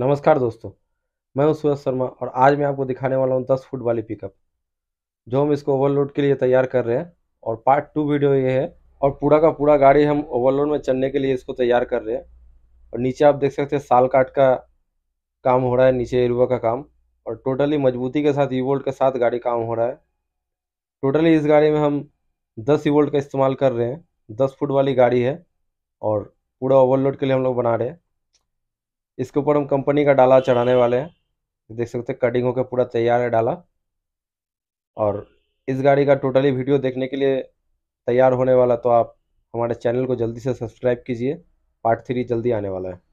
नमस्कार दोस्तों मैं हूं सुरज शर्मा और आज मैं आपको दिखाने वाला हूं 10 फुट वाली पिकअप जो हम इसको ओवरलोड के लिए तैयार कर रहे हैं और पार्ट टू वीडियो ये है और पूरा का पूरा गाड़ी हम ओवरलोड में चलने के लिए इसको तैयार कर रहे हैं और नीचे आप देख सकते हैं साल काट का काम हो रहा है नीचे एरुआ का काम और टोटली मजबूती के साथ ईवोल्ट के साथ गाड़ी काम हो रहा है टोटली इस गाड़ी में हम दस ईवोल्ट का इस्तेमाल कर रहे हैं दस फुट वाली गाड़ी है और पूरा ओवरलोड के लिए हम लोग बना रहे हैं इसके ऊपर हम कंपनी का डाला चढ़ाने वाले हैं देख सकते हैं कटिंग होकर पूरा तैयार है डाला और इस गाड़ी का टोटली वीडियो देखने के लिए तैयार होने वाला तो आप हमारे चैनल को जल्दी से सब्सक्राइब कीजिए पार्ट थ्री जल्दी आने वाला है